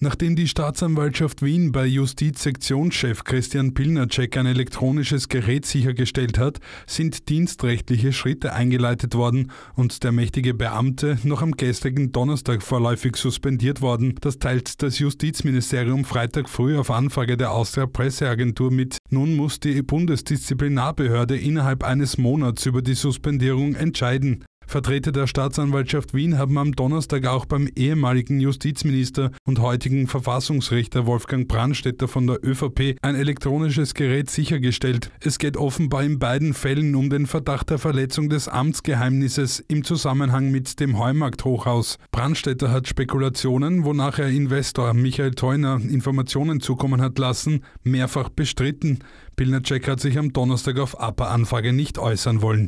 Nachdem die Staatsanwaltschaft Wien bei Justizsektionschef Christian Pilnacek ein elektronisches Gerät sichergestellt hat, sind dienstrechtliche Schritte eingeleitet worden und der mächtige Beamte noch am gestrigen Donnerstag vorläufig suspendiert worden. Das teilt das Justizministerium Freitag früh auf Anfrage der Austria Presseagentur mit. Nun muss die Bundesdisziplinarbehörde innerhalb eines Monats über die Suspendierung entscheiden. Vertreter der Staatsanwaltschaft Wien haben am Donnerstag auch beim ehemaligen Justizminister und heutigen Verfassungsrichter Wolfgang Brandstätter von der ÖVP ein elektronisches Gerät sichergestellt. Es geht offenbar in beiden Fällen um den Verdacht der Verletzung des Amtsgeheimnisses im Zusammenhang mit dem Heumarkt-Hochhaus. Brandstätter hat Spekulationen, wonach er Investor Michael Theuner Informationen zukommen hat lassen, mehrfach bestritten. Pilnacek hat sich am Donnerstag auf APA-Anfrage nicht äußern wollen.